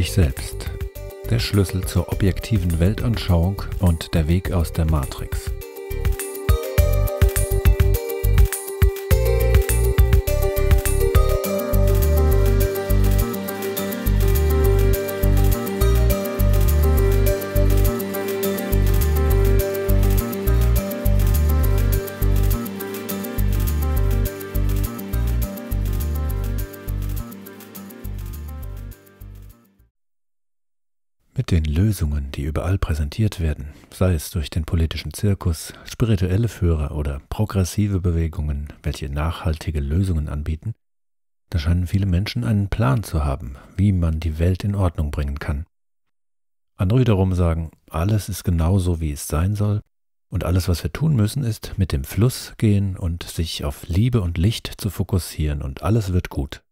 dich selbst. Der Schlüssel zur objektiven Weltanschauung und der Weg aus der Matrix. überall präsentiert werden, sei es durch den politischen Zirkus, spirituelle Führer oder progressive Bewegungen, welche nachhaltige Lösungen anbieten, da scheinen viele Menschen einen Plan zu haben, wie man die Welt in Ordnung bringen kann. Andere wiederum sagen, alles ist genau so, wie es sein soll, und alles, was wir tun müssen, ist mit dem Fluss gehen und sich auf Liebe und Licht zu fokussieren, und alles wird gut.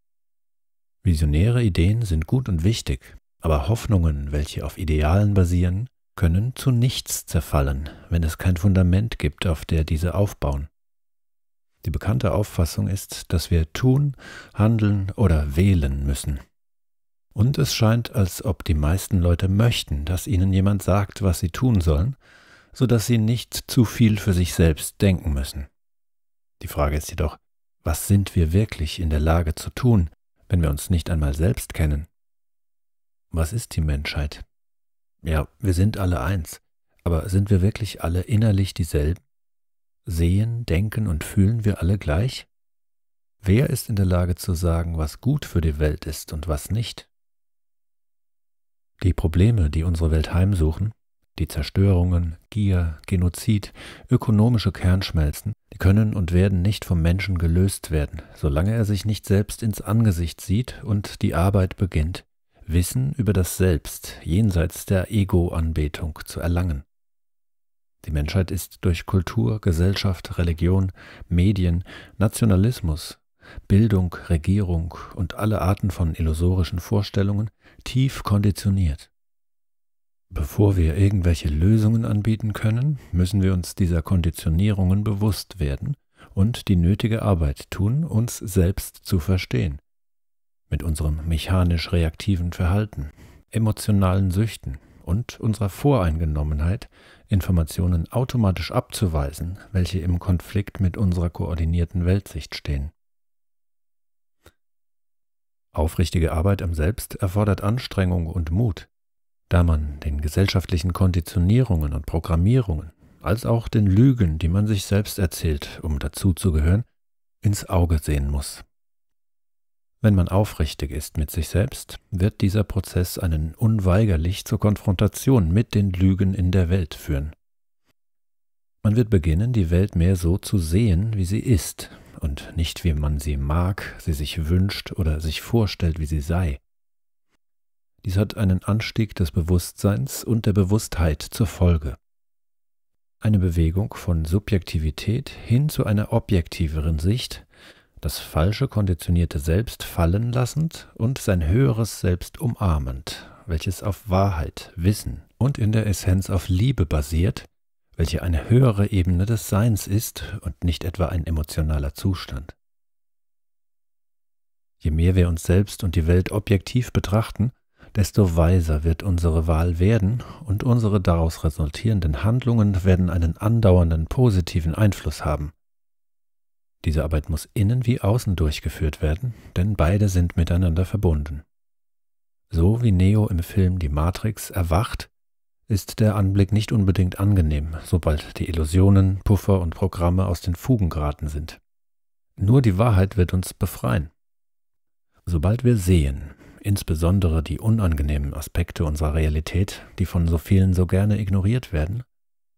Visionäre Ideen sind gut und wichtig, aber Hoffnungen, welche auf Idealen basieren, können zu nichts zerfallen, wenn es kein Fundament gibt, auf der diese aufbauen. Die bekannte Auffassung ist, dass wir tun, handeln oder wählen müssen. Und es scheint, als ob die meisten Leute möchten, dass ihnen jemand sagt, was sie tun sollen, so dass sie nicht zu viel für sich selbst denken müssen. Die Frage ist jedoch, was sind wir wirklich in der Lage zu tun, wenn wir uns nicht einmal selbst kennen? Was ist die Menschheit? Ja, wir sind alle eins, aber sind wir wirklich alle innerlich dieselben? Sehen, denken und fühlen wir alle gleich? Wer ist in der Lage zu sagen, was gut für die Welt ist und was nicht? Die Probleme, die unsere Welt heimsuchen, die Zerstörungen, Gier, Genozid, ökonomische Kernschmelzen, die können und werden nicht vom Menschen gelöst werden, solange er sich nicht selbst ins Angesicht sieht und die Arbeit beginnt, Wissen über das Selbst jenseits der Ego-Anbetung zu erlangen. Die Menschheit ist durch Kultur, Gesellschaft, Religion, Medien, Nationalismus, Bildung, Regierung und alle Arten von illusorischen Vorstellungen tief konditioniert. Bevor wir irgendwelche Lösungen anbieten können, müssen wir uns dieser Konditionierungen bewusst werden und die nötige Arbeit tun, uns selbst zu verstehen mit unserem mechanisch reaktiven Verhalten, emotionalen Süchten und unserer Voreingenommenheit, Informationen automatisch abzuweisen, welche im Konflikt mit unserer koordinierten Weltsicht stehen. Aufrichtige Arbeit am Selbst erfordert Anstrengung und Mut, da man den gesellschaftlichen Konditionierungen und Programmierungen, als auch den Lügen, die man sich selbst erzählt, um dazuzugehören, ins Auge sehen muss. Wenn man aufrichtig ist mit sich selbst, wird dieser Prozess einen unweigerlich zur Konfrontation mit den Lügen in der Welt führen. Man wird beginnen, die Welt mehr so zu sehen, wie sie ist, und nicht wie man sie mag, sie sich wünscht oder sich vorstellt, wie sie sei. Dies hat einen Anstieg des Bewusstseins und der Bewusstheit zur Folge. Eine Bewegung von Subjektivität hin zu einer objektiveren Sicht, das falsche konditionierte Selbst fallen lassend und sein höheres Selbst umarmend, welches auf Wahrheit, Wissen und in der Essenz auf Liebe basiert, welche eine höhere Ebene des Seins ist und nicht etwa ein emotionaler Zustand. Je mehr wir uns selbst und die Welt objektiv betrachten, desto weiser wird unsere Wahl werden und unsere daraus resultierenden Handlungen werden einen andauernden positiven Einfluss haben. Diese Arbeit muss innen wie außen durchgeführt werden, denn beide sind miteinander verbunden. So wie Neo im Film Die Matrix erwacht, ist der Anblick nicht unbedingt angenehm, sobald die Illusionen, Puffer und Programme aus den Fugen geraten sind. Nur die Wahrheit wird uns befreien. Sobald wir sehen, insbesondere die unangenehmen Aspekte unserer Realität, die von so vielen so gerne ignoriert werden,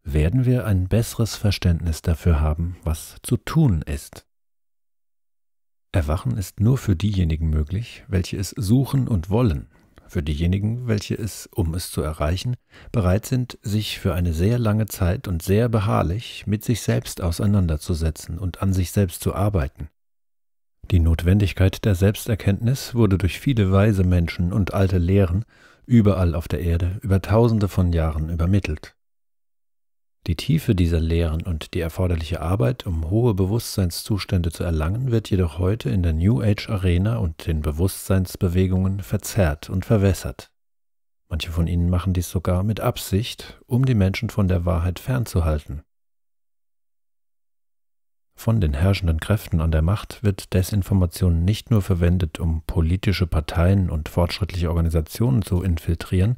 werden wir ein besseres Verständnis dafür haben, was zu tun ist. Erwachen ist nur für diejenigen möglich, welche es suchen und wollen, für diejenigen, welche es, um es zu erreichen, bereit sind, sich für eine sehr lange Zeit und sehr beharrlich mit sich selbst auseinanderzusetzen und an sich selbst zu arbeiten. Die Notwendigkeit der Selbsterkenntnis wurde durch viele weise Menschen und alte Lehren überall auf der Erde über tausende von Jahren übermittelt. Die Tiefe dieser Lehren und die erforderliche Arbeit, um hohe Bewusstseinszustände zu erlangen, wird jedoch heute in der New Age Arena und den Bewusstseinsbewegungen verzerrt und verwässert. Manche von ihnen machen dies sogar mit Absicht, um die Menschen von der Wahrheit fernzuhalten. Von den herrschenden Kräften an der Macht wird Desinformation nicht nur verwendet, um politische Parteien und fortschrittliche Organisationen zu infiltrieren,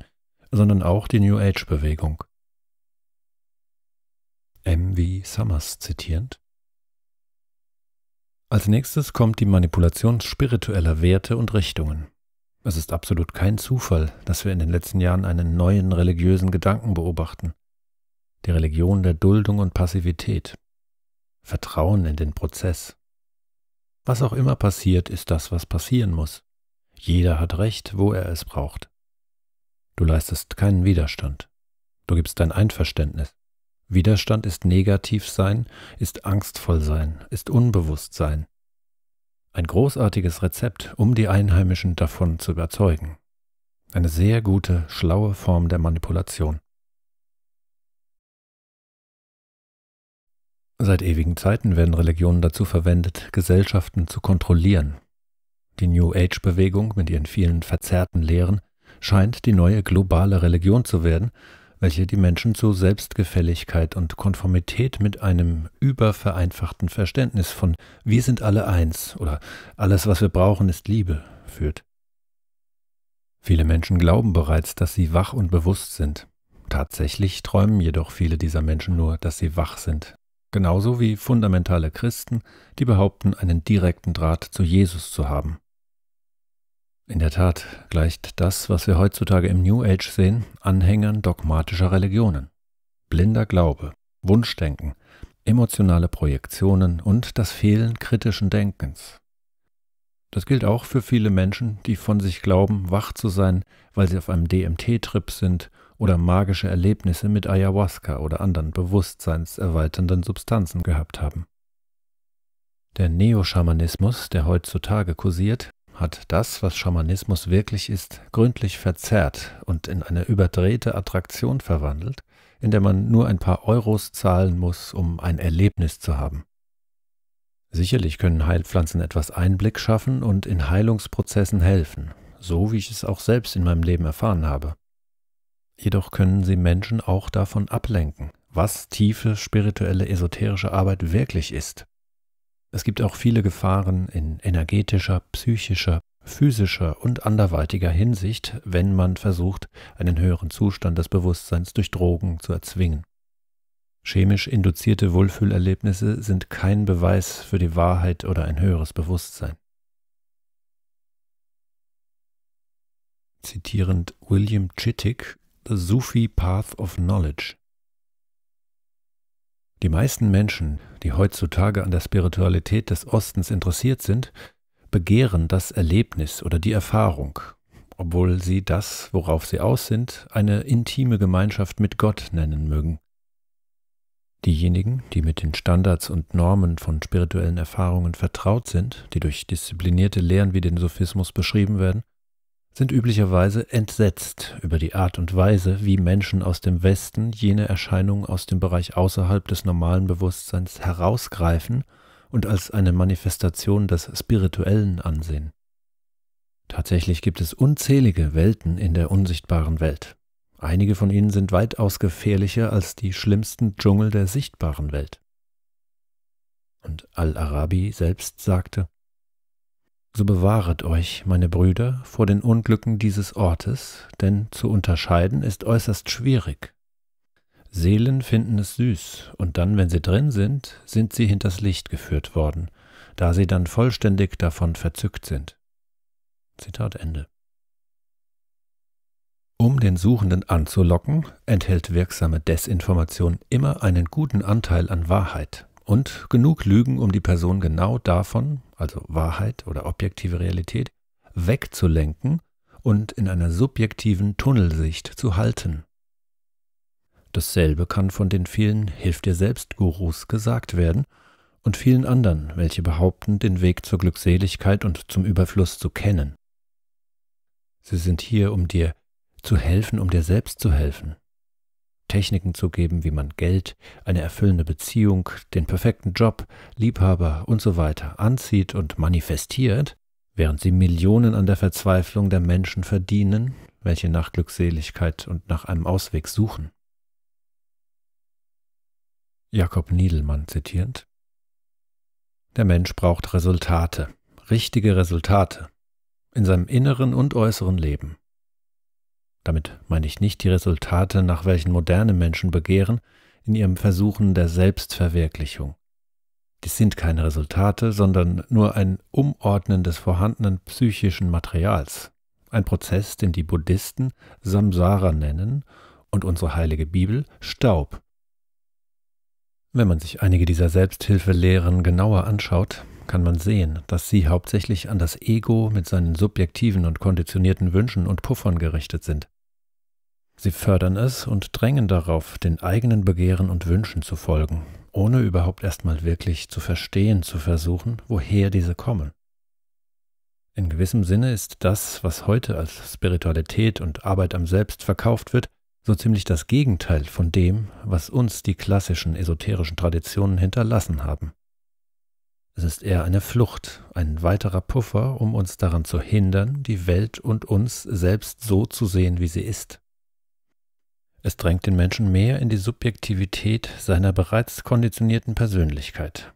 sondern auch die New Age-Bewegung. M. V. Summers zitierend. Als nächstes kommt die Manipulation spiritueller Werte und Richtungen. Es ist absolut kein Zufall, dass wir in den letzten Jahren einen neuen religiösen Gedanken beobachten. Die Religion der Duldung und Passivität. Vertrauen in den Prozess. Was auch immer passiert, ist das, was passieren muss. Jeder hat Recht, wo er es braucht. Du leistest keinen Widerstand. Du gibst dein Einverständnis. Widerstand ist negativ sein, ist angstvoll sein, ist unbewusst sein. Ein großartiges Rezept, um die Einheimischen davon zu überzeugen. Eine sehr gute, schlaue Form der Manipulation. Seit ewigen Zeiten werden Religionen dazu verwendet, Gesellschaften zu kontrollieren. Die New Age-Bewegung mit ihren vielen verzerrten Lehren scheint die neue globale Religion zu werden, welche die Menschen zu Selbstgefälligkeit und Konformität mit einem übervereinfachten Verständnis von wir sind alle eins oder alles, was wir brauchen, ist Liebe führt. Viele Menschen glauben bereits, dass sie wach und bewusst sind. Tatsächlich träumen jedoch viele dieser Menschen nur, dass sie wach sind. Genauso wie fundamentale Christen, die behaupten, einen direkten Draht zu Jesus zu haben. In der Tat gleicht das, was wir heutzutage im New Age sehen, Anhängern dogmatischer Religionen. Blinder Glaube, Wunschdenken, emotionale Projektionen und das Fehlen kritischen Denkens. Das gilt auch für viele Menschen, die von sich glauben, wach zu sein, weil sie auf einem DMT-Trip sind oder magische Erlebnisse mit Ayahuasca oder anderen bewusstseinserweiternden Substanzen gehabt haben. Der Neoschamanismus, der heutzutage kursiert, hat das, was Schamanismus wirklich ist, gründlich verzerrt und in eine überdrehte Attraktion verwandelt, in der man nur ein paar Euros zahlen muss, um ein Erlebnis zu haben. Sicherlich können Heilpflanzen etwas Einblick schaffen und in Heilungsprozessen helfen, so wie ich es auch selbst in meinem Leben erfahren habe. Jedoch können sie Menschen auch davon ablenken, was tiefe spirituelle esoterische Arbeit wirklich ist es gibt auch viele Gefahren in energetischer, psychischer, physischer und anderweitiger Hinsicht, wenn man versucht, einen höheren Zustand des Bewusstseins durch Drogen zu erzwingen. Chemisch induzierte Wohlfühlerlebnisse sind kein Beweis für die Wahrheit oder ein höheres Bewusstsein. Zitierend William Chittick, The Sufi Path of Knowledge. Die meisten Menschen, die heutzutage an der Spiritualität des Ostens interessiert sind, begehren das Erlebnis oder die Erfahrung, obwohl sie das, worauf sie aus sind, eine intime Gemeinschaft mit Gott nennen mögen. Diejenigen, die mit den Standards und Normen von spirituellen Erfahrungen vertraut sind, die durch disziplinierte Lehren wie den Sophismus beschrieben werden, sind üblicherweise entsetzt über die Art und Weise, wie Menschen aus dem Westen jene Erscheinungen aus dem Bereich außerhalb des normalen Bewusstseins herausgreifen und als eine Manifestation des Spirituellen ansehen. Tatsächlich gibt es unzählige Welten in der unsichtbaren Welt. Einige von ihnen sind weitaus gefährlicher als die schlimmsten Dschungel der sichtbaren Welt. Und Al-Arabi selbst sagte, so bewahret euch, meine Brüder, vor den Unglücken dieses Ortes, denn zu unterscheiden ist äußerst schwierig. Seelen finden es süß, und dann, wenn sie drin sind, sind sie hinters Licht geführt worden, da sie dann vollständig davon verzückt sind. Zitat Ende. Um den Suchenden anzulocken, enthält wirksame Desinformation immer einen guten Anteil an Wahrheit und genug Lügen, um die Person genau davon, also Wahrheit oder objektive Realität, wegzulenken und in einer subjektiven Tunnelsicht zu halten. Dasselbe kann von den vielen Hilf dir selbst Gurus gesagt werden und vielen anderen, welche behaupten, den Weg zur Glückseligkeit und zum Überfluss zu kennen. Sie sind hier, um dir zu helfen, um dir selbst zu helfen, Techniken zu geben, wie man Geld, eine erfüllende Beziehung, den perfekten Job, Liebhaber und so weiter anzieht und manifestiert, während sie Millionen an der Verzweiflung der Menschen verdienen, welche nach Glückseligkeit und nach einem Ausweg suchen. Jakob Niedelmann zitierend. Der Mensch braucht Resultate, richtige Resultate, in seinem inneren und äußeren Leben. Damit meine ich nicht die Resultate, nach welchen moderne Menschen begehren, in ihrem Versuchen der Selbstverwirklichung. Dies sind keine Resultate, sondern nur ein Umordnen des vorhandenen psychischen Materials. Ein Prozess, den die Buddhisten Samsara nennen und unsere heilige Bibel Staub. Wenn man sich einige dieser Selbsthilfelehren genauer anschaut, kann man sehen, dass sie hauptsächlich an das Ego mit seinen subjektiven und konditionierten Wünschen und Puffern gerichtet sind. Sie fördern es und drängen darauf, den eigenen Begehren und Wünschen zu folgen, ohne überhaupt erstmal wirklich zu verstehen zu versuchen, woher diese kommen. In gewissem Sinne ist das, was heute als Spiritualität und Arbeit am Selbst verkauft wird, so ziemlich das Gegenteil von dem, was uns die klassischen esoterischen Traditionen hinterlassen haben. Es ist eher eine Flucht, ein weiterer Puffer, um uns daran zu hindern, die Welt und uns selbst so zu sehen, wie sie ist. Es drängt den Menschen mehr in die Subjektivität seiner bereits konditionierten Persönlichkeit.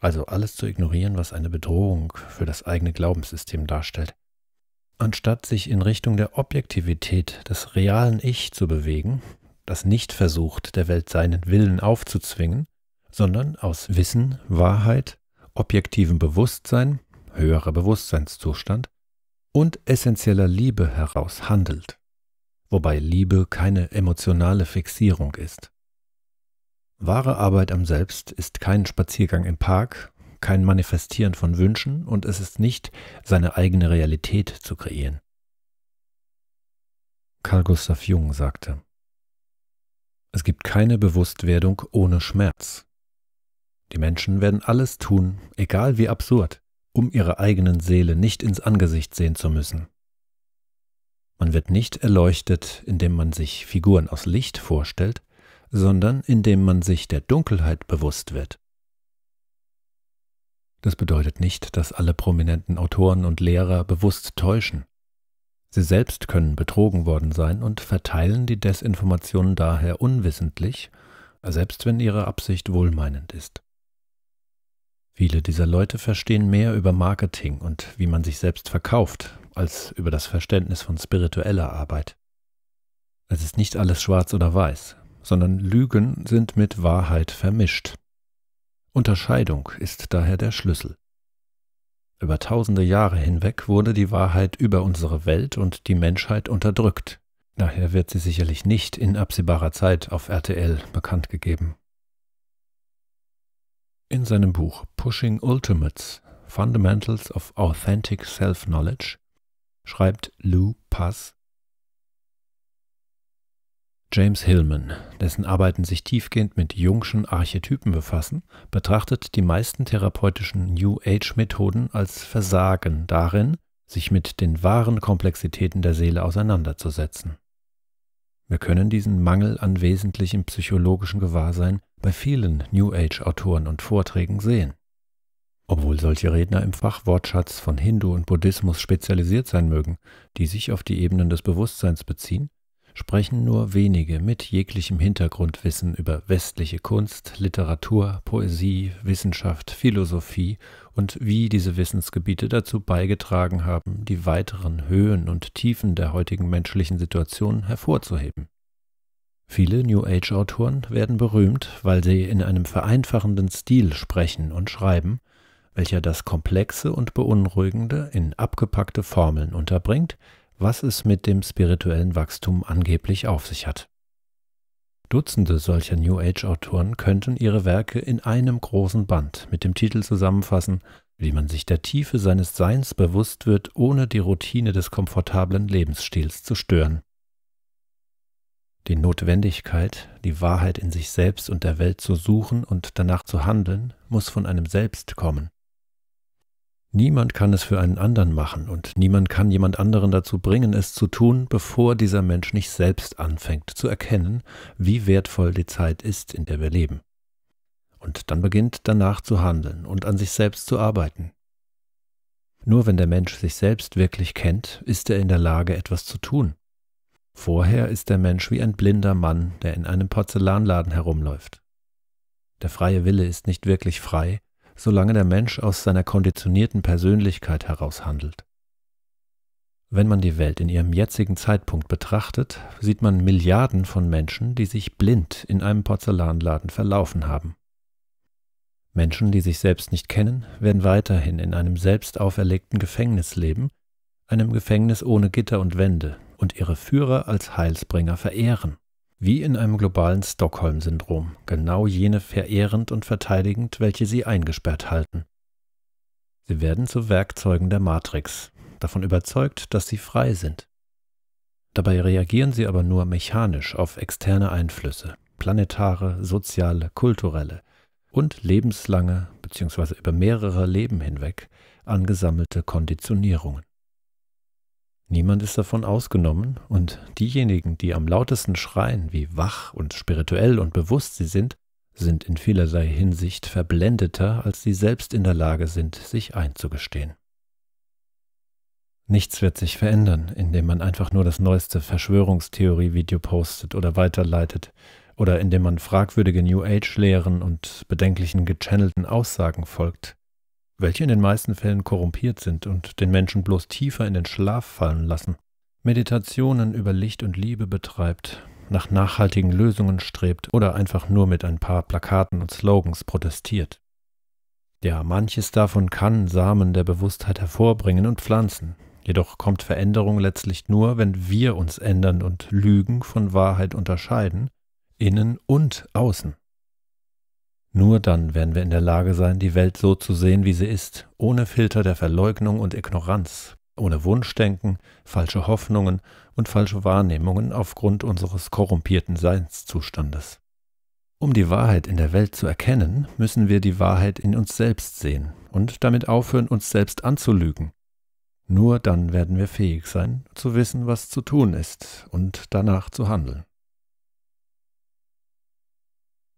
Also alles zu ignorieren, was eine Bedrohung für das eigene Glaubenssystem darstellt. Anstatt sich in Richtung der Objektivität des realen Ich zu bewegen, das nicht versucht, der Welt seinen Willen aufzuzwingen, sondern aus Wissen, Wahrheit, objektivem Bewusstsein, höherer Bewusstseinszustand und essentieller Liebe heraus handelt wobei Liebe keine emotionale Fixierung ist. Wahre Arbeit am Selbst ist kein Spaziergang im Park, kein Manifestieren von Wünschen und es ist nicht, seine eigene Realität zu kreieren. Carl Gustav Jung sagte, es gibt keine Bewusstwerdung ohne Schmerz. Die Menschen werden alles tun, egal wie absurd, um ihrer eigenen Seele nicht ins Angesicht sehen zu müssen. Man wird nicht erleuchtet, indem man sich Figuren aus Licht vorstellt, sondern indem man sich der Dunkelheit bewusst wird. Das bedeutet nicht, dass alle prominenten Autoren und Lehrer bewusst täuschen. Sie selbst können betrogen worden sein und verteilen die Desinformationen daher unwissentlich, selbst wenn ihre Absicht wohlmeinend ist. Viele dieser Leute verstehen mehr über Marketing und wie man sich selbst verkauft, als über das Verständnis von spiritueller Arbeit. Es ist nicht alles schwarz oder weiß, sondern Lügen sind mit Wahrheit vermischt. Unterscheidung ist daher der Schlüssel. Über tausende Jahre hinweg wurde die Wahrheit über unsere Welt und die Menschheit unterdrückt. Daher wird sie sicherlich nicht in absehbarer Zeit auf RTL bekannt gegeben. In seinem Buch Pushing Ultimates Fundamentals of Authentic Self-Knowledge schreibt Lou Pass. James Hillman, dessen Arbeiten sich tiefgehend mit jungschen Archetypen befassen, betrachtet die meisten therapeutischen New Age-Methoden als Versagen darin, sich mit den wahren Komplexitäten der Seele auseinanderzusetzen. Wir können diesen Mangel an wesentlichem psychologischen Gewahrsein bei vielen New Age-Autoren und Vorträgen sehen obwohl solche Redner im Fachwortschatz von Hindu und Buddhismus spezialisiert sein mögen, die sich auf die Ebenen des Bewusstseins beziehen, sprechen nur wenige mit jeglichem Hintergrundwissen über westliche Kunst, Literatur, Poesie, Wissenschaft, Philosophie und wie diese Wissensgebiete dazu beigetragen haben, die weiteren Höhen und Tiefen der heutigen menschlichen Situation hervorzuheben. Viele New Age-Autoren werden berühmt, weil sie in einem vereinfachenden Stil sprechen und schreiben, welcher das Komplexe und Beunruhigende in abgepackte Formeln unterbringt, was es mit dem spirituellen Wachstum angeblich auf sich hat. Dutzende solcher New Age-Autoren könnten ihre Werke in einem großen Band mit dem Titel zusammenfassen, wie man sich der Tiefe seines Seins bewusst wird, ohne die Routine des komfortablen Lebensstils zu stören. Die Notwendigkeit, die Wahrheit in sich selbst und der Welt zu suchen und danach zu handeln, muss von einem selbst kommen. Niemand kann es für einen anderen machen und niemand kann jemand anderen dazu bringen, es zu tun, bevor dieser Mensch nicht selbst anfängt zu erkennen, wie wertvoll die Zeit ist, in der wir leben. Und dann beginnt danach zu handeln und an sich selbst zu arbeiten. Nur wenn der Mensch sich selbst wirklich kennt, ist er in der Lage, etwas zu tun. Vorher ist der Mensch wie ein blinder Mann, der in einem Porzellanladen herumläuft. Der freie Wille ist nicht wirklich frei, solange der Mensch aus seiner konditionierten Persönlichkeit heraus handelt. Wenn man die Welt in ihrem jetzigen Zeitpunkt betrachtet, sieht man Milliarden von Menschen, die sich blind in einem Porzellanladen verlaufen haben. Menschen, die sich selbst nicht kennen, werden weiterhin in einem selbst auferlegten Gefängnis leben, einem Gefängnis ohne Gitter und Wände, und ihre Führer als Heilsbringer verehren wie in einem globalen Stockholm-Syndrom, genau jene verehrend und verteidigend, welche sie eingesperrt halten. Sie werden zu Werkzeugen der Matrix, davon überzeugt, dass sie frei sind. Dabei reagieren sie aber nur mechanisch auf externe Einflüsse, planetare, soziale, kulturelle und lebenslange bzw. über mehrere Leben hinweg angesammelte Konditionierungen. Niemand ist davon ausgenommen und diejenigen, die am lautesten schreien, wie wach und spirituell und bewusst sie sind, sind in vielerlei Hinsicht verblendeter, als sie selbst in der Lage sind, sich einzugestehen. Nichts wird sich verändern, indem man einfach nur das neueste Verschwörungstheorie-Video postet oder weiterleitet oder indem man fragwürdige New Age-Lehren und bedenklichen gechannelten Aussagen folgt welche in den meisten Fällen korrumpiert sind und den Menschen bloß tiefer in den Schlaf fallen lassen, Meditationen über Licht und Liebe betreibt, nach nachhaltigen Lösungen strebt oder einfach nur mit ein paar Plakaten und Slogans protestiert. Ja, manches davon kann Samen der Bewusstheit hervorbringen und pflanzen, jedoch kommt Veränderung letztlich nur, wenn wir uns ändern und Lügen von Wahrheit unterscheiden, innen und außen. Nur dann werden wir in der Lage sein, die Welt so zu sehen, wie sie ist, ohne Filter der Verleugnung und Ignoranz, ohne Wunschdenken, falsche Hoffnungen und falsche Wahrnehmungen aufgrund unseres korrumpierten Seinszustandes. Um die Wahrheit in der Welt zu erkennen, müssen wir die Wahrheit in uns selbst sehen und damit aufhören, uns selbst anzulügen. Nur dann werden wir fähig sein, zu wissen, was zu tun ist und danach zu handeln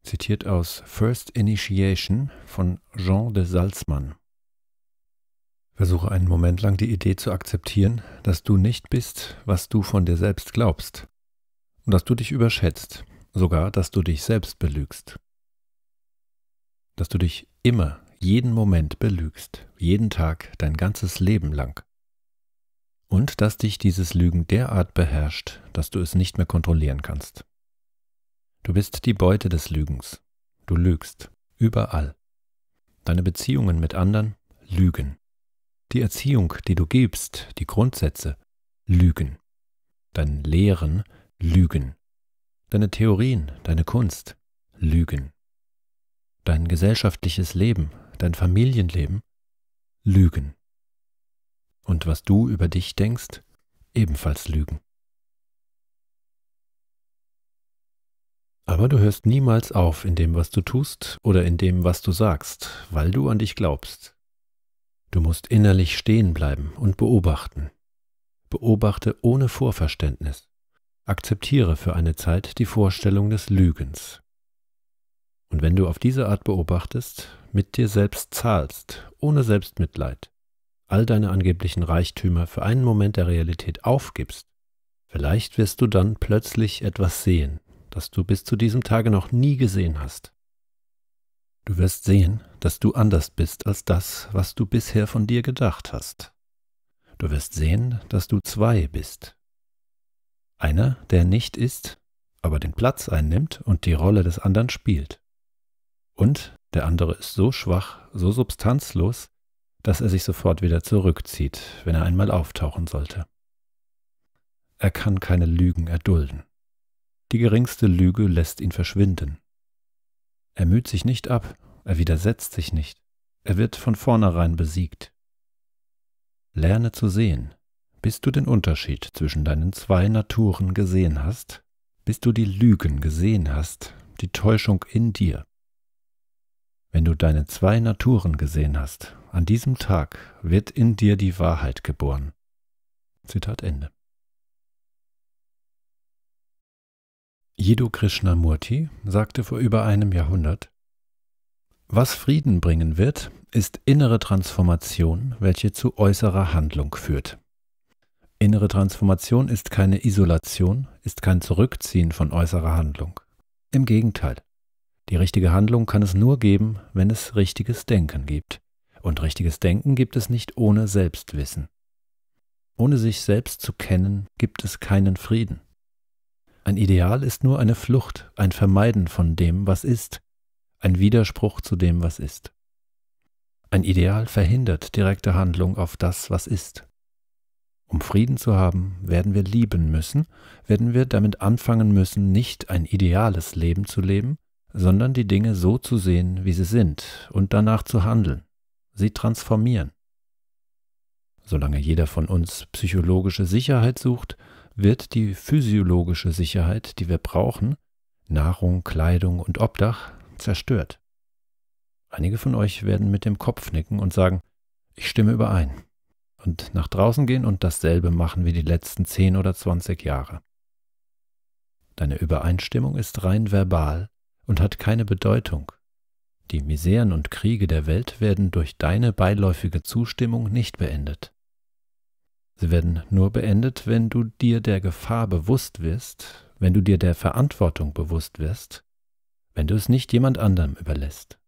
zitiert aus First Initiation von Jean de Salzmann. Versuche einen Moment lang die Idee zu akzeptieren, dass du nicht bist, was du von dir selbst glaubst, und dass du dich überschätzt, sogar dass du dich selbst belügst. Dass du dich immer, jeden Moment belügst, jeden Tag, dein ganzes Leben lang. Und dass dich dieses Lügen derart beherrscht, dass du es nicht mehr kontrollieren kannst. Du bist die Beute des Lügens. Du lügst. Überall. Deine Beziehungen mit anderen lügen. Die Erziehung, die du gibst, die Grundsätze lügen. Dein Lehren lügen. Deine Theorien, deine Kunst lügen. Dein gesellschaftliches Leben, dein Familienleben lügen. Und was du über dich denkst, ebenfalls lügen. Aber du hörst niemals auf in dem, was du tust oder in dem, was du sagst, weil du an dich glaubst. Du musst innerlich stehen bleiben und beobachten. Beobachte ohne Vorverständnis. Akzeptiere für eine Zeit die Vorstellung des Lügens. Und wenn du auf diese Art beobachtest, mit dir selbst zahlst, ohne Selbstmitleid, all deine angeblichen Reichtümer für einen Moment der Realität aufgibst, vielleicht wirst du dann plötzlich etwas sehen, das du bis zu diesem Tage noch nie gesehen hast. Du wirst sehen, dass du anders bist als das, was du bisher von dir gedacht hast. Du wirst sehen, dass du zwei bist. Einer, der nicht ist, aber den Platz einnimmt und die Rolle des anderen spielt. Und der andere ist so schwach, so substanzlos, dass er sich sofort wieder zurückzieht, wenn er einmal auftauchen sollte. Er kann keine Lügen erdulden. Die geringste Lüge lässt ihn verschwinden. Er müht sich nicht ab, er widersetzt sich nicht, er wird von vornherein besiegt. Lerne zu sehen, bis du den Unterschied zwischen deinen zwei Naturen gesehen hast, bis du die Lügen gesehen hast, die Täuschung in dir. Wenn du deine zwei Naturen gesehen hast, an diesem Tag wird in dir die Wahrheit geboren. Zitat Ende. Jiddu Krishnamurti sagte vor über einem Jahrhundert, was Frieden bringen wird, ist innere Transformation, welche zu äußerer Handlung führt. Innere Transformation ist keine Isolation, ist kein Zurückziehen von äußerer Handlung. Im Gegenteil, die richtige Handlung kann es nur geben, wenn es richtiges Denken gibt. Und richtiges Denken gibt es nicht ohne Selbstwissen. Ohne sich selbst zu kennen, gibt es keinen Frieden. Ein Ideal ist nur eine Flucht, ein Vermeiden von dem, was ist, ein Widerspruch zu dem, was ist. Ein Ideal verhindert direkte Handlung auf das, was ist. Um Frieden zu haben, werden wir lieben müssen, werden wir damit anfangen müssen, nicht ein ideales Leben zu leben, sondern die Dinge so zu sehen, wie sie sind, und danach zu handeln, sie transformieren. Solange jeder von uns psychologische Sicherheit sucht, wird die physiologische Sicherheit, die wir brauchen, Nahrung, Kleidung und Obdach, zerstört. Einige von euch werden mit dem Kopf nicken und sagen, ich stimme überein, und nach draußen gehen und dasselbe machen wie die letzten zehn oder zwanzig Jahre. Deine Übereinstimmung ist rein verbal und hat keine Bedeutung. Die Miseren und Kriege der Welt werden durch deine beiläufige Zustimmung nicht beendet. Sie werden nur beendet, wenn du dir der Gefahr bewusst wirst, wenn du dir der Verantwortung bewusst wirst, wenn du es nicht jemand anderem überlässt.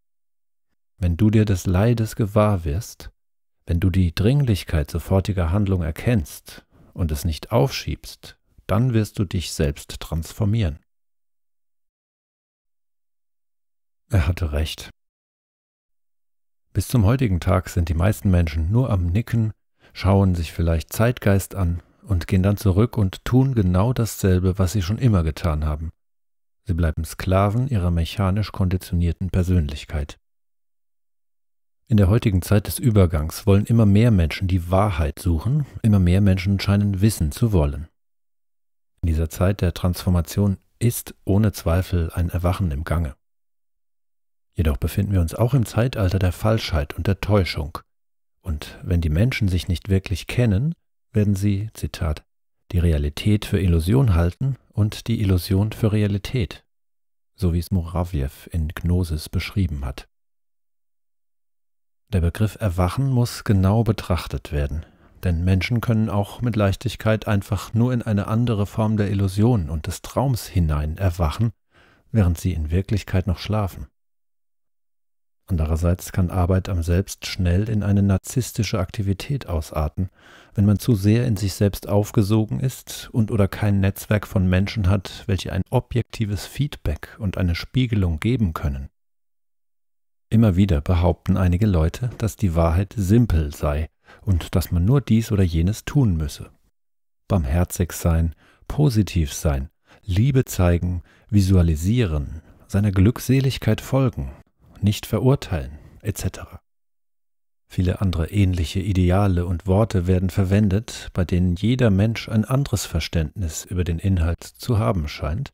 Wenn du dir des Leides gewahr wirst, wenn du die Dringlichkeit sofortiger Handlung erkennst und es nicht aufschiebst, dann wirst du dich selbst transformieren. Er hatte recht. Bis zum heutigen Tag sind die meisten Menschen nur am Nicken schauen sich vielleicht Zeitgeist an und gehen dann zurück und tun genau dasselbe, was sie schon immer getan haben. Sie bleiben Sklaven ihrer mechanisch konditionierten Persönlichkeit. In der heutigen Zeit des Übergangs wollen immer mehr Menschen die Wahrheit suchen, immer mehr Menschen scheinen wissen zu wollen. In dieser Zeit der Transformation ist ohne Zweifel ein Erwachen im Gange. Jedoch befinden wir uns auch im Zeitalter der Falschheit und der Täuschung, und wenn die Menschen sich nicht wirklich kennen, werden sie, Zitat, die Realität für Illusion halten und die Illusion für Realität, so wie es Muravjev in Gnosis beschrieben hat. Der Begriff Erwachen muss genau betrachtet werden, denn Menschen können auch mit Leichtigkeit einfach nur in eine andere Form der Illusion und des Traums hinein erwachen, während sie in Wirklichkeit noch schlafen. Andererseits kann Arbeit am Selbst schnell in eine narzisstische Aktivität ausarten, wenn man zu sehr in sich selbst aufgesogen ist und oder kein Netzwerk von Menschen hat, welche ein objektives Feedback und eine Spiegelung geben können. Immer wieder behaupten einige Leute, dass die Wahrheit simpel sei und dass man nur dies oder jenes tun müsse. Barmherzig sein, positiv sein, Liebe zeigen, visualisieren, seiner Glückseligkeit folgen, nicht verurteilen, etc. Viele andere ähnliche Ideale und Worte werden verwendet, bei denen jeder Mensch ein anderes Verständnis über den Inhalt zu haben scheint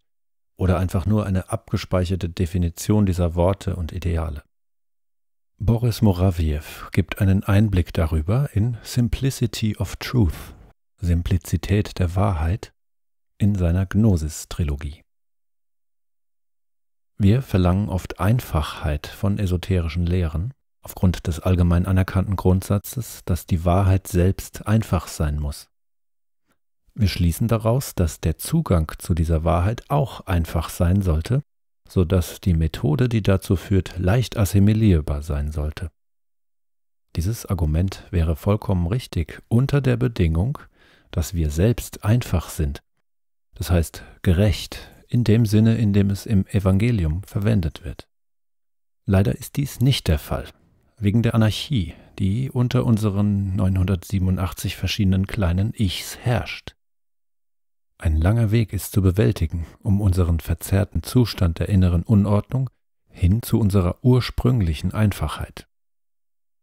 oder einfach nur eine abgespeicherte Definition dieser Worte und Ideale. Boris Moraviev gibt einen Einblick darüber in Simplicity of Truth, Simplizität der Wahrheit, in seiner Gnosis-Trilogie. Wir verlangen oft Einfachheit von esoterischen Lehren, aufgrund des allgemein anerkannten Grundsatzes, dass die Wahrheit selbst einfach sein muss. Wir schließen daraus, dass der Zugang zu dieser Wahrheit auch einfach sein sollte, sodass die Methode, die dazu führt, leicht assimilierbar sein sollte. Dieses Argument wäre vollkommen richtig unter der Bedingung, dass wir selbst einfach sind, das heißt gerecht, in dem Sinne, in dem es im Evangelium verwendet wird. Leider ist dies nicht der Fall, wegen der Anarchie, die unter unseren 987 verschiedenen kleinen Ichs herrscht. Ein langer Weg ist zu bewältigen, um unseren verzerrten Zustand der inneren Unordnung hin zu unserer ursprünglichen Einfachheit.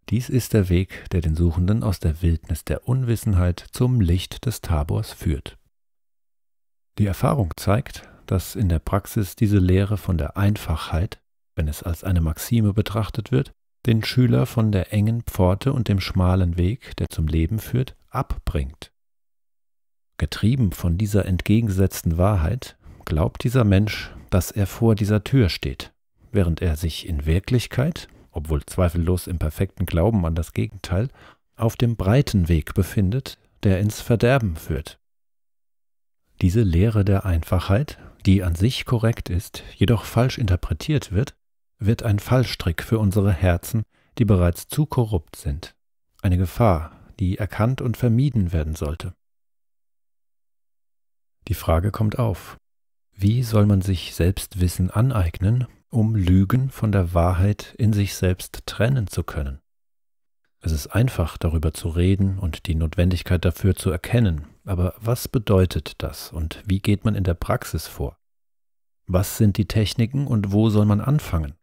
Dies ist der Weg, der den Suchenden aus der Wildnis der Unwissenheit zum Licht des Tabors führt. Die Erfahrung zeigt, dass in der Praxis diese Lehre von der Einfachheit, wenn es als eine Maxime betrachtet wird, den Schüler von der engen Pforte und dem schmalen Weg, der zum Leben führt, abbringt. Getrieben von dieser entgegengesetzten Wahrheit glaubt dieser Mensch, dass er vor dieser Tür steht, während er sich in Wirklichkeit, obwohl zweifellos im perfekten Glauben an das Gegenteil, auf dem breiten Weg befindet, der ins Verderben führt. Diese Lehre der Einfachheit die an sich korrekt ist, jedoch falsch interpretiert wird, wird ein Fallstrick für unsere Herzen, die bereits zu korrupt sind. Eine Gefahr, die erkannt und vermieden werden sollte. Die Frage kommt auf, wie soll man sich Selbstwissen aneignen, um Lügen von der Wahrheit in sich selbst trennen zu können? Es ist einfach, darüber zu reden und die Notwendigkeit dafür zu erkennen. Aber was bedeutet das und wie geht man in der Praxis vor? Was sind die Techniken und wo soll man anfangen?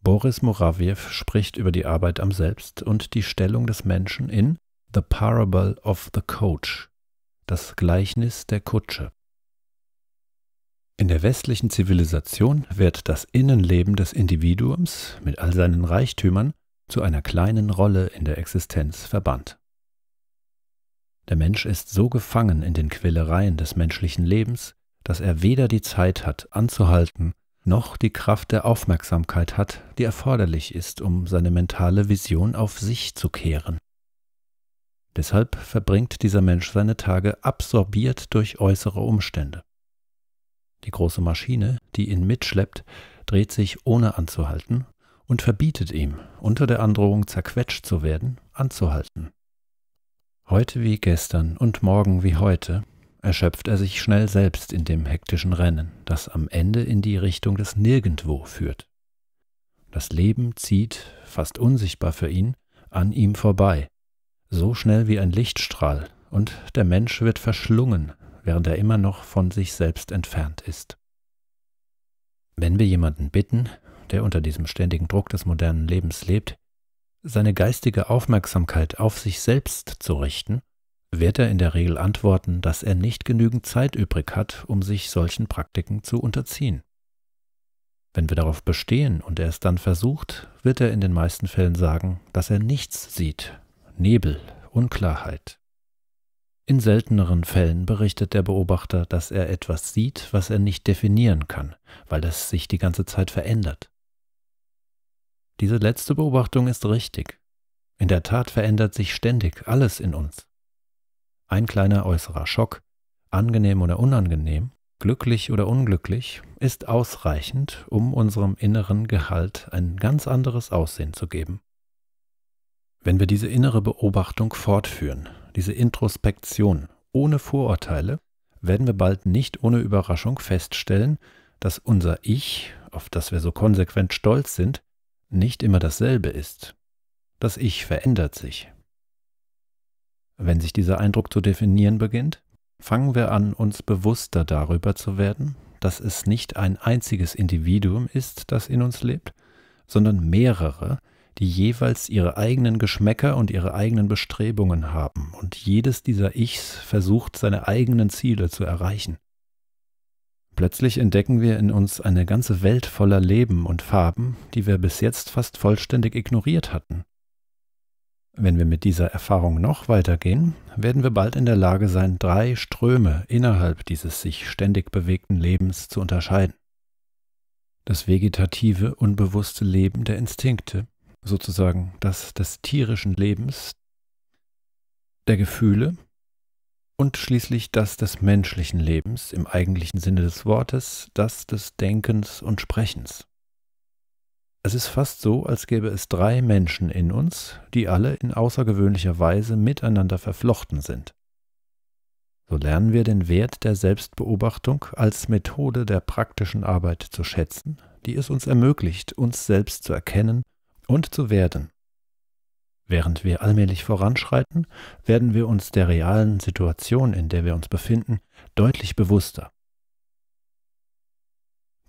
Boris Morawiew spricht über die Arbeit am Selbst und die Stellung des Menschen in The Parable of the Coach, das Gleichnis der Kutsche. In der westlichen Zivilisation wird das Innenleben des Individuums mit all seinen Reichtümern zu einer kleinen Rolle in der Existenz verbannt. Der Mensch ist so gefangen in den Quälereien des menschlichen Lebens, dass er weder die Zeit hat, anzuhalten, noch die Kraft der Aufmerksamkeit hat, die erforderlich ist, um seine mentale Vision auf sich zu kehren. Deshalb verbringt dieser Mensch seine Tage absorbiert durch äußere Umstände. Die große Maschine, die ihn mitschleppt, dreht sich ohne anzuhalten und verbietet ihm, unter der Androhung zerquetscht zu werden, anzuhalten. Heute wie gestern und morgen wie heute erschöpft er sich schnell selbst in dem hektischen Rennen, das am Ende in die Richtung des Nirgendwo führt. Das Leben zieht, fast unsichtbar für ihn, an ihm vorbei, so schnell wie ein Lichtstrahl, und der Mensch wird verschlungen, während er immer noch von sich selbst entfernt ist. Wenn wir jemanden bitten, der unter diesem ständigen Druck des modernen Lebens lebt, seine geistige Aufmerksamkeit auf sich selbst zu richten, wird er in der Regel antworten, dass er nicht genügend Zeit übrig hat, um sich solchen Praktiken zu unterziehen. Wenn wir darauf bestehen und er es dann versucht, wird er in den meisten Fällen sagen, dass er nichts sieht, Nebel, Unklarheit. In selteneren Fällen berichtet der Beobachter, dass er etwas sieht, was er nicht definieren kann, weil es sich die ganze Zeit verändert. Diese letzte Beobachtung ist richtig. In der Tat verändert sich ständig alles in uns. Ein kleiner äußerer Schock, angenehm oder unangenehm, glücklich oder unglücklich, ist ausreichend, um unserem inneren Gehalt ein ganz anderes Aussehen zu geben. Wenn wir diese innere Beobachtung fortführen, diese Introspektion ohne Vorurteile, werden wir bald nicht ohne Überraschung feststellen, dass unser Ich, auf das wir so konsequent stolz sind, nicht immer dasselbe ist. Das Ich verändert sich. Wenn sich dieser Eindruck zu definieren beginnt, fangen wir an, uns bewusster darüber zu werden, dass es nicht ein einziges Individuum ist, das in uns lebt, sondern mehrere, die jeweils ihre eigenen Geschmäcker und ihre eigenen Bestrebungen haben, und jedes dieser Ichs versucht, seine eigenen Ziele zu erreichen. Plötzlich entdecken wir in uns eine ganze Welt voller Leben und Farben, die wir bis jetzt fast vollständig ignoriert hatten. Wenn wir mit dieser Erfahrung noch weitergehen, werden wir bald in der Lage sein, drei Ströme innerhalb dieses sich ständig bewegten Lebens zu unterscheiden. Das vegetative, unbewusste Leben der Instinkte, sozusagen das des tierischen Lebens, der Gefühle und schließlich das des menschlichen Lebens im eigentlichen Sinne des Wortes, das des Denkens und Sprechens. Es ist fast so, als gäbe es drei Menschen in uns, die alle in außergewöhnlicher Weise miteinander verflochten sind. So lernen wir den Wert der Selbstbeobachtung als Methode der praktischen Arbeit zu schätzen, die es uns ermöglicht, uns selbst zu erkennen und zu werden Während wir allmählich voranschreiten, werden wir uns der realen Situation, in der wir uns befinden, deutlich bewusster.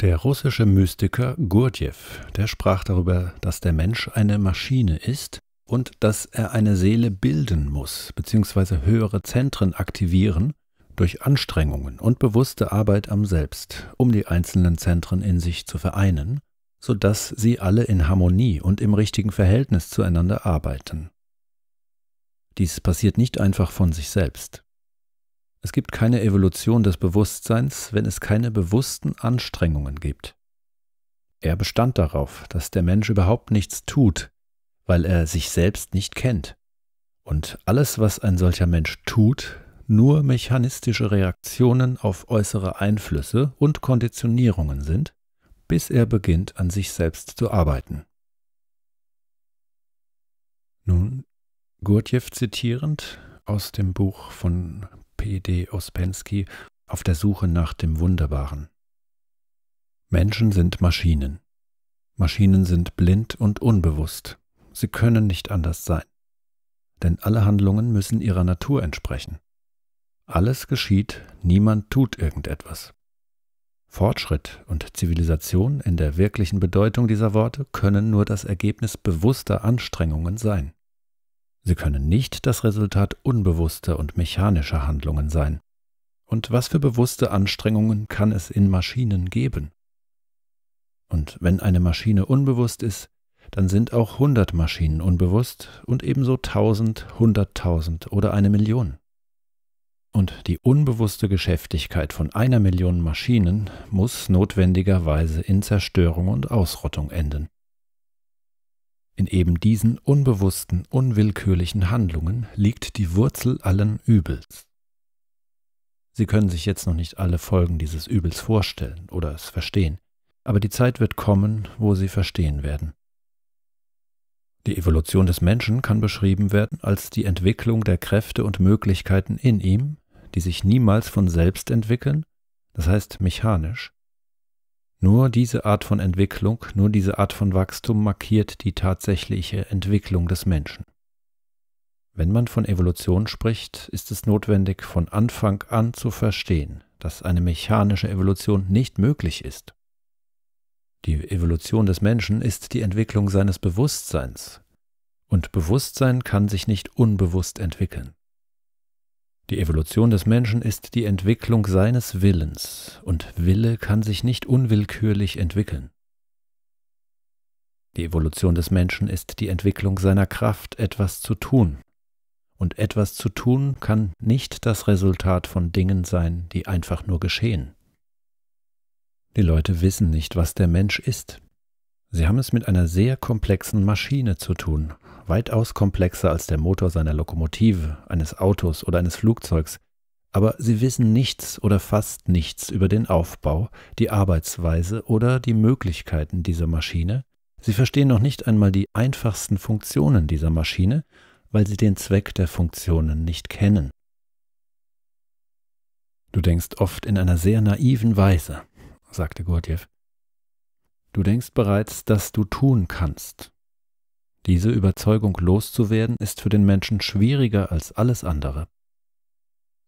Der russische Mystiker Gurdjieff, der sprach darüber, dass der Mensch eine Maschine ist und dass er eine Seele bilden muss bzw. höhere Zentren aktivieren durch Anstrengungen und bewusste Arbeit am Selbst, um die einzelnen Zentren in sich zu vereinen sodass sie alle in Harmonie und im richtigen Verhältnis zueinander arbeiten. Dies passiert nicht einfach von sich selbst. Es gibt keine Evolution des Bewusstseins, wenn es keine bewussten Anstrengungen gibt. Er bestand darauf, dass der Mensch überhaupt nichts tut, weil er sich selbst nicht kennt. Und alles, was ein solcher Mensch tut, nur mechanistische Reaktionen auf äußere Einflüsse und Konditionierungen sind, bis er beginnt an sich selbst zu arbeiten. Nun, Gurdjieff zitierend aus dem Buch von P.D. Ospensky Auf der Suche nach dem Wunderbaren. Menschen sind Maschinen. Maschinen sind blind und unbewusst. Sie können nicht anders sein. Denn alle Handlungen müssen ihrer Natur entsprechen. Alles geschieht, niemand tut irgendetwas. Fortschritt und Zivilisation in der wirklichen Bedeutung dieser Worte können nur das Ergebnis bewusster Anstrengungen sein. Sie können nicht das Resultat unbewusster und mechanischer Handlungen sein. Und was für bewusste Anstrengungen kann es in Maschinen geben? Und wenn eine Maschine unbewusst ist, dann sind auch hundert Maschinen unbewusst und ebenso tausend, hunderttausend oder eine Million und die unbewusste Geschäftigkeit von einer Million Maschinen muss notwendigerweise in Zerstörung und Ausrottung enden. In eben diesen unbewussten, unwillkürlichen Handlungen liegt die Wurzel allen Übels. Sie können sich jetzt noch nicht alle Folgen dieses Übels vorstellen oder es verstehen, aber die Zeit wird kommen, wo sie verstehen werden. Die Evolution des Menschen kann beschrieben werden als die Entwicklung der Kräfte und Möglichkeiten in ihm, die sich niemals von selbst entwickeln, das heißt mechanisch. Nur diese Art von Entwicklung, nur diese Art von Wachstum markiert die tatsächliche Entwicklung des Menschen. Wenn man von Evolution spricht, ist es notwendig, von Anfang an zu verstehen, dass eine mechanische Evolution nicht möglich ist. Die Evolution des Menschen ist die Entwicklung seines Bewusstseins, und Bewusstsein kann sich nicht unbewusst entwickeln. Die Evolution des Menschen ist die Entwicklung seines Willens, und Wille kann sich nicht unwillkürlich entwickeln. Die Evolution des Menschen ist die Entwicklung seiner Kraft, etwas zu tun, und etwas zu tun kann nicht das Resultat von Dingen sein, die einfach nur geschehen. Die Leute wissen nicht, was der Mensch ist. Sie haben es mit einer sehr komplexen Maschine zu tun, weitaus komplexer als der Motor seiner Lokomotive, eines Autos oder eines Flugzeugs, aber sie wissen nichts oder fast nichts über den Aufbau, die Arbeitsweise oder die Möglichkeiten dieser Maschine, sie verstehen noch nicht einmal die einfachsten Funktionen dieser Maschine, weil sie den Zweck der Funktionen nicht kennen. Du denkst oft in einer sehr naiven Weise, sagte Gurdjieff. Du denkst bereits, dass du tun kannst, diese Überzeugung loszuwerden ist für den Menschen schwieriger als alles andere.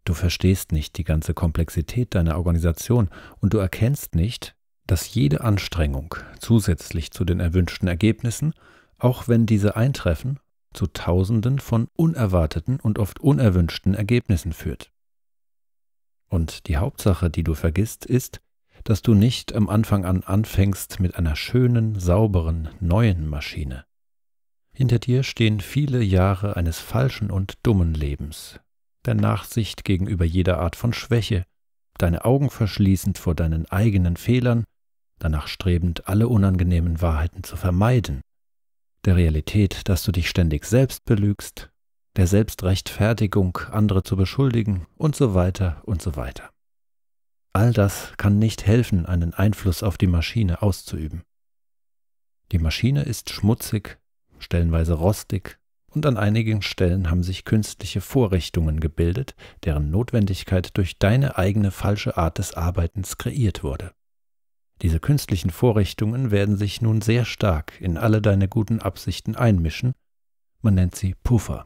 Du verstehst nicht die ganze Komplexität deiner Organisation und du erkennst nicht, dass jede Anstrengung zusätzlich zu den erwünschten Ergebnissen, auch wenn diese eintreffen, zu Tausenden von unerwarteten und oft unerwünschten Ergebnissen führt. Und die Hauptsache, die du vergisst, ist, dass du nicht am Anfang an anfängst mit einer schönen, sauberen, neuen Maschine. Hinter dir stehen viele Jahre eines falschen und dummen Lebens, der Nachsicht gegenüber jeder Art von Schwäche, deine Augen verschließend vor deinen eigenen Fehlern, danach strebend, alle unangenehmen Wahrheiten zu vermeiden, der Realität, dass du dich ständig selbst belügst, der Selbstrechtfertigung, andere zu beschuldigen und so weiter und so weiter. All das kann nicht helfen, einen Einfluss auf die Maschine auszuüben. Die Maschine ist schmutzig, stellenweise rostig und an einigen Stellen haben sich künstliche Vorrichtungen gebildet, deren Notwendigkeit durch deine eigene falsche Art des Arbeitens kreiert wurde. Diese künstlichen Vorrichtungen werden sich nun sehr stark in alle deine guten Absichten einmischen, man nennt sie Puffer.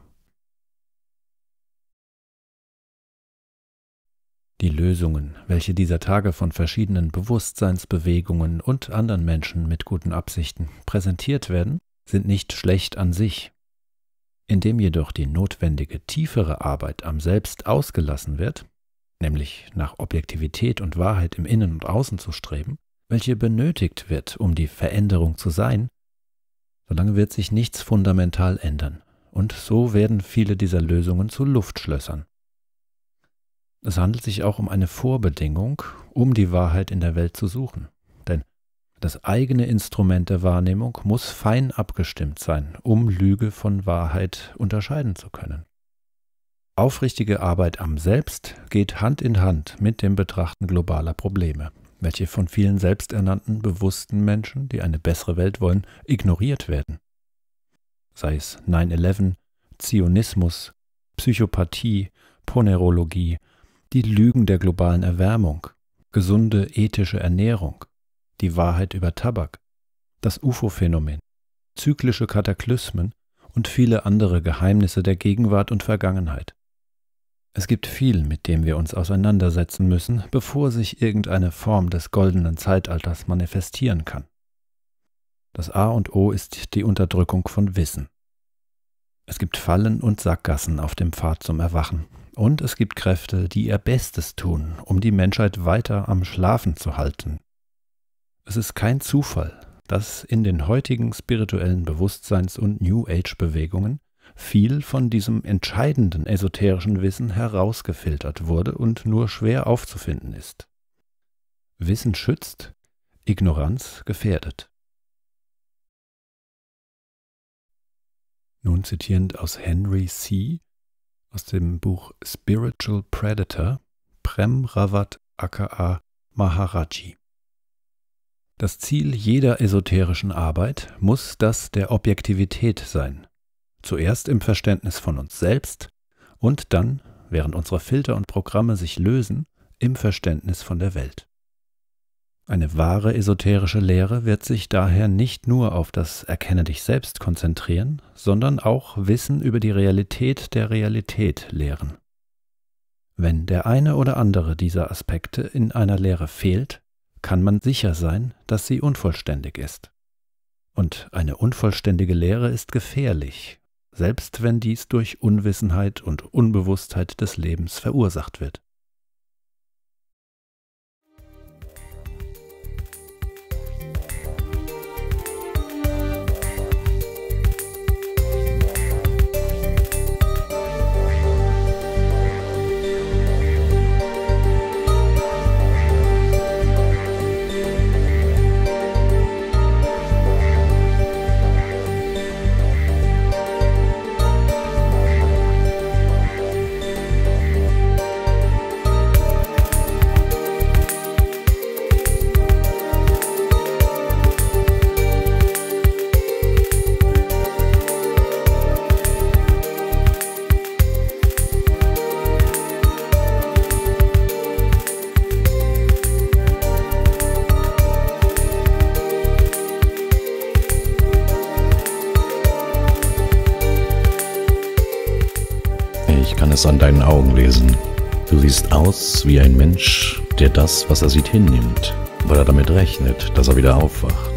Die Lösungen, welche dieser Tage von verschiedenen Bewusstseinsbewegungen und anderen Menschen mit guten Absichten präsentiert werden, sind nicht schlecht an sich. Indem jedoch die notwendige tiefere Arbeit am Selbst ausgelassen wird, nämlich nach Objektivität und Wahrheit im Innen und Außen zu streben, welche benötigt wird, um die Veränderung zu sein, solange wird sich nichts fundamental ändern, und so werden viele dieser Lösungen zu Luftschlössern. Es handelt sich auch um eine Vorbedingung, um die Wahrheit in der Welt zu suchen. Das eigene Instrument der Wahrnehmung muss fein abgestimmt sein, um Lüge von Wahrheit unterscheiden zu können. Aufrichtige Arbeit am Selbst geht Hand in Hand mit dem Betrachten globaler Probleme, welche von vielen selbsternannten, bewussten Menschen, die eine bessere Welt wollen, ignoriert werden. Sei es 9-11, Zionismus, Psychopathie, Ponerologie, die Lügen der globalen Erwärmung, gesunde ethische Ernährung, die Wahrheit über Tabak, das UFO-Phänomen, zyklische Kataklysmen und viele andere Geheimnisse der Gegenwart und Vergangenheit. Es gibt viel, mit dem wir uns auseinandersetzen müssen, bevor sich irgendeine Form des goldenen Zeitalters manifestieren kann. Das A und O ist die Unterdrückung von Wissen. Es gibt Fallen und Sackgassen auf dem Pfad zum Erwachen, und es gibt Kräfte, die ihr Bestes tun, um die Menschheit weiter am Schlafen zu halten, es ist kein Zufall, dass in den heutigen spirituellen Bewusstseins- und New Age-Bewegungen viel von diesem entscheidenden esoterischen Wissen herausgefiltert wurde und nur schwer aufzufinden ist. Wissen schützt, Ignoranz gefährdet. Nun zitierend aus Henry C. aus dem Buch Spiritual Predator, Prem Ravat aka Maharaji. Das Ziel jeder esoterischen Arbeit muss das der Objektivität sein. Zuerst im Verständnis von uns selbst und dann, während unsere Filter und Programme sich lösen, im Verständnis von der Welt. Eine wahre esoterische Lehre wird sich daher nicht nur auf das Erkenne dich selbst konzentrieren, sondern auch Wissen über die Realität der Realität lehren. Wenn der eine oder andere dieser Aspekte in einer Lehre fehlt, kann man sicher sein, dass sie unvollständig ist. Und eine unvollständige Lehre ist gefährlich, selbst wenn dies durch Unwissenheit und Unbewusstheit des Lebens verursacht wird. kann es an deinen Augen lesen. Du siehst aus wie ein Mensch, der das, was er sieht, hinnimmt, weil er damit rechnet, dass er wieder aufwacht.